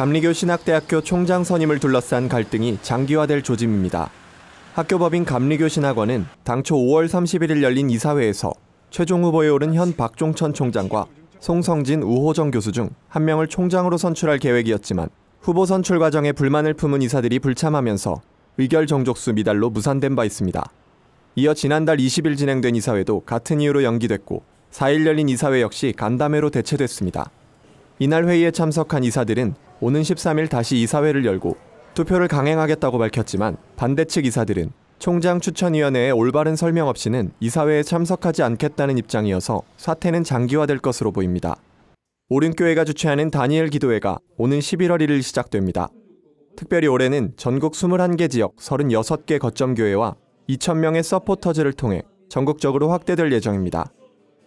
감리교 신학대학교 총장 선임을 둘러싼 갈등이 장기화될 조짐입니다. 학교 법인 감리교 신학원은 당초 5월 31일 열린 이사회에서 최종 후보에 오른 현 박종천 총장과 송성진, 우호정 교수 중 한 명을 총장으로 선출할 계획이었지만 후보 선출 과정에 불만을 품은 이사들이 불참하면서 의결 정족수 미달로 무산된 바 있습니다. 이어 지난달 20일 진행된 이사회도 같은 이유로 연기됐고 4일 열린 이사회 역시 간담회로 대체됐습니다. 이날 회의에 참석한 이사들은 오는 13일 다시 이사회를 열고 투표를 강행하겠다고 밝혔지만 반대 측 이사들은 총장 추천위원회의 올바른 설명 없이는 이사회에 참석하지 않겠다는 입장이어서 사태는 장기화될 것으로 보입니다. 오륜교회가 주최하는 다니엘 기도회가 오는 11월 1일 시작됩니다. 특별히 올해는 전국 21개 지역 36개 거점교회와 2,000명의 서포터즈를 통해 전국적으로 확대될 예정입니다.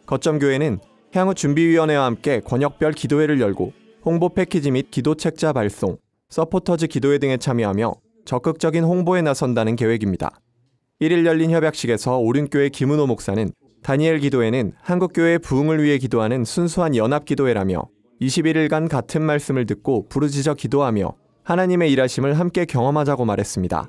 거점교회는 향후 준비위원회와 함께 권역별 기도회를 열고 홍보 패키지 및 기도 책자 발송, 서포터즈 기도회 등에 참여하며 적극적인 홍보에 나선다는 계획입니다. 1일 열린 협약식에서 오륜교회 김은호 목사는 다니엘 기도회는 한국교회 의 부흥을 위해 기도하는 순수한 연합 기도회라며 21일간 같은 말씀을 듣고 부르짖어 기도하며 하나님의 일하심을 함께 경험하자고 말했습니다.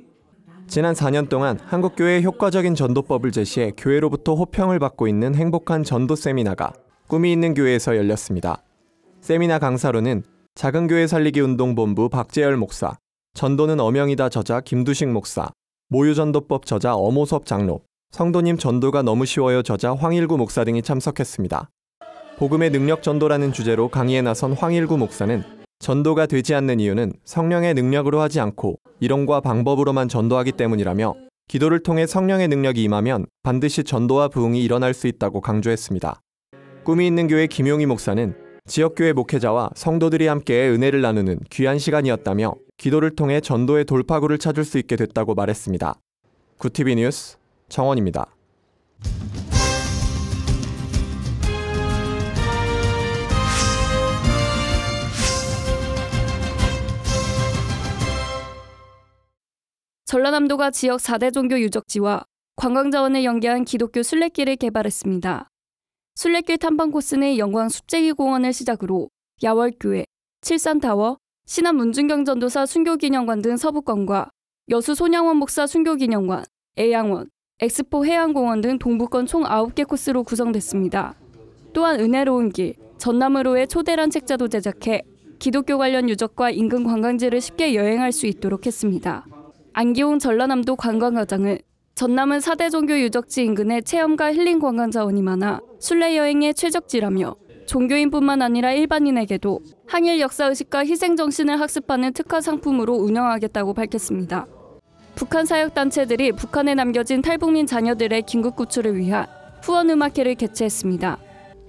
지난 4년 동안 한국교회의 효과적인 전도법을 제시해 교회로부터 호평을 받고 있는 행복한 전도 세미나가 꿈이 있는 교회에서 열렸습니다. 세미나 강사로는 작은 교회 살리기 운동 본부 박재열 목사, 전도는 어명이다 저자 김두식 목사, 모유전도법 저자 어모섭 장로, 성도님 전도가 너무 쉬워요 저자 황일구 목사 등이 참석했습니다. 복음의 능력 전도라는 주제로 강의에 나선 황일구 목사는 전도가 되지 않는 이유는 성령의 능력으로 하지 않고 이론과 방법으로만 전도하기 때문이라며 기도를 통해 성령의 능력이 임하면 반드시 전도와 부흥이 일어날 수 있다고 강조했습니다. 꿈이 있는 교회 김용희 목사는 지역교회 목회자와 성도들이 함께 은혜를 나누는 귀한 시간이었다며 기도를 통해 전도의 돌파구를 찾을 수 있게 됐다고 말했습니다. 구티비 뉴스 정원입니다. 전라남도가 지역 4대 종교 유적지와 관광자원을 연계한 기독교 순례길을 개발했습니다. 순례길 탐방 코스는 영광 숲제기 공원을 시작으로 야월교회, 칠산타워, 신안 문중경 전도사 순교기념관 등 서부권과 여수 손양원 목사 순교기념관, 애양원, 엑스포 해양공원 등 동부권 총 9개 코스로 구성됐습니다. 또한 은혜로운 길, 전남으로의 초대란 책자도 제작해 기독교 관련 유적과 인근 관광지를 쉽게 여행할 수 있도록 했습니다. 안기홍 전라남도 관광과장은 전남은 4대 종교 유적지 인근에 체험과 힐링 관광 자원이 많아 순례 여행의 최적지라며 종교인뿐만 아니라 일반인에게도 항일 역사 의식과 희생 정신을 학습하는 특화 상품으로 운영하겠다고 밝혔습니다. 북한 사역 단체들이 북한에 남겨진 탈북민 자녀들의 긴급 구출을 위한 후원 음악회를 개최했습니다.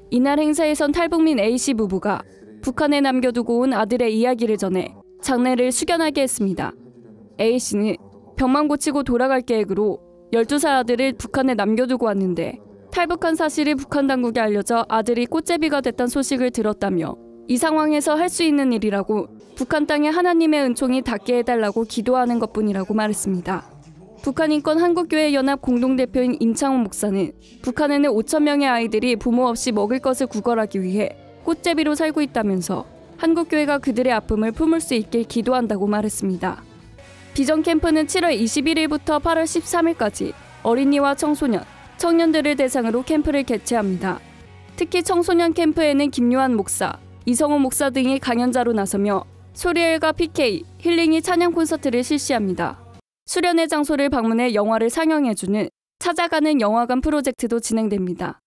이날 행사에선 탈북민 A 씨 부부가 북한에 남겨두고 온 아들의 이야기를 전해 장례를 숙연하게 했습니다. A 씨는 병만 고치고 돌아갈 계획으로 12살 아들을 북한에 남겨두고 왔는데 탈북한 사실이 북한 당국에 알려져 아들이 꽃제비가 됐던 소식을 들었다며 이 상황에서 할 수 있는 일이라고 북한 땅에 하나님의 은총이 닿게 해달라고 기도하는 것뿐이라고 말했습니다. 북한인권 한국교회연합 공동대표인 임창훈 목사는 북한에는 5천 명의 아이들이 부모 없이 먹을 것을 구걸하기 위해 꽃제비로 살고 있다면서 한국교회가 그들의 아픔을 품을 수 있길 기도한다고 말했습니다. 비전 캠프는 7월 21일부터 8월 13일까지 어린이와 청소년, 청년들을 대상으로 캠프를 개최합니다. 특히 청소년 캠프에는 김요한 목사, 이성호 목사 등이 강연자로 나서며 소리엘과 PK, 힐링이 찬양 콘서트를 실시합니다. 수련회 장소를 방문해 영화를 상영해주는 찾아가는 영화관 프로젝트도 진행됩니다.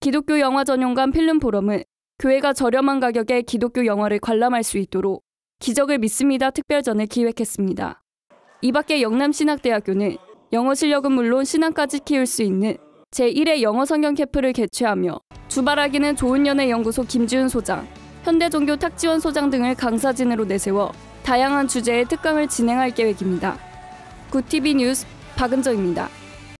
기독교 영화 전용관 필름 포럼은 교회가 저렴한 가격에 기독교 영화를 관람할 수 있도록 기적을 믿습니다 특별전을 기획했습니다. 이 밖에 영남신학대학교는 영어 실력은 물론 신앙까지 키울 수 있는 제1회 영어 성경 캠프를 개최하며 주바라기는 좋은연애 연구소 김지훈 소장, 현대종교 탁지원 소장 등을 강사진으로 내세워 다양한 주제의 특강을 진행할 계획입니다. 구티비 뉴스 박은정입니다.